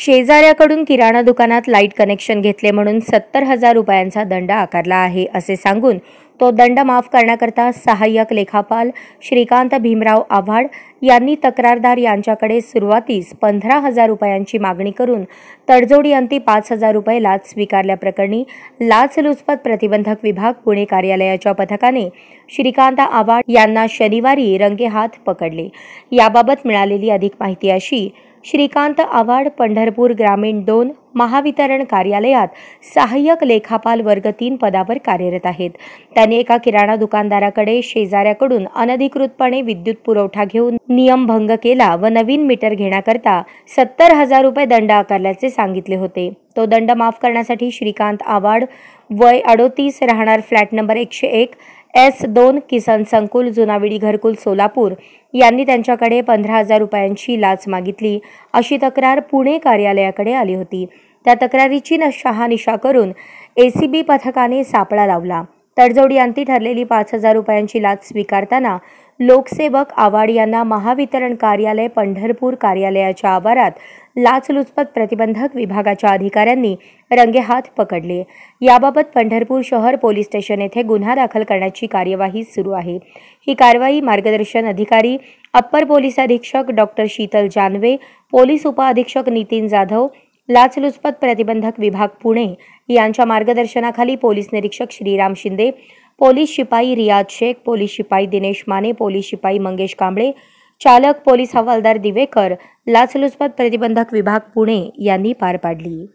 शेजाऱ्याकडून किराणा दुकानात light connection घेतले म्हणून सत्तर हजार रुपयांचा दंड आकारला आहे असे सांगून तो दंड माफ करण्याकरता सहाय्यक लेखापाल श्रीकांत भीमराव आव्हाड यांनी तक्रारदार यांच्याकडे सुरुवातीस पंधरा हजार रुपयांची मागणी करून तडजोडी अंती पाच हजार रुपये लाच स्वीकारल्याप्रकरणी लाचलुचपत प्रतिबंधक विभाग पुणे कार्यालयाच्या पथकाने श्रीकांत आव्हाड यांना शनिवारी रंगेहात पकडले याबाबत मिळालेली अधिक माहिती अशी श्रीकांत आवाड पंढरपूर ग्रामीण दोन महावितरण कार्यालयात सहाय्यक लेखापाल वर्ग तीन पदावर कार्यरत आहेत त्यांनी एका किराणा दुकानदाराकडे शेजाऱ्याकडून अनधिकृतपणे विद्युत पुरवठा घेऊन नियमभंग केला व नवीन मीटर घेण्याकरता सत्तर हजार रुपये दंड आकारल्याचे सांगितले होते तो दंड माफ करण्यासाठी श्रीकांत आवाड वय अडोतीस राहणार फ्लॅट नंबर एकशे एक एस दोन किसान संकुल जुनाविडी घरकुल सोलापूर यांनी त्यांच्याकडे पंधरा हजार रुपयांची लाच मागितली अशी तक्रार पुणे कार्यालयाकडे आली होती त्या तक्रारीची न शहानिशा करून ए सी बी पथकाने सापळा लावला तडजोडी अंती ठरलेली पाच हजार रुपयांची लाच स्वीकारताना लोकसेवक आवाड यांना महावितरण कार्यालय पंढरपूर कार्यालयाच्या आवारात लाचलुचपत प्रतिबंधक विभागाच्या अधिकाऱ्यांनी रंगेहात पकडले याबाबत पंढरपूर शहर पोलीस स्टेशन येथे गुन्हा दाखल करण्याची कार्यवाही सुरू आहे ही कारवाई मार्गदर्शन अधिकारी अप्पर पोलीस अधीक्षक डॉक्टर शीतल जानवे पोलीस उपअधीक्षक नितीन जाधव लाचलुचपत प्रतिबंधक विभाग पुणे यांच्या मार्गदर्शनाखाली पोलीस निरीक्षक श्रीराम शिंदे पोलीस शिपाई रियाज शेख पोलीस शिपाई दिनेश माने पोलीस शिपाई मंगेश कांबळे चालक पोलीस हवालदार दिवेकर लाचलुचपत प्रतिबंधक विभाग पुणे यांनी पार पाडली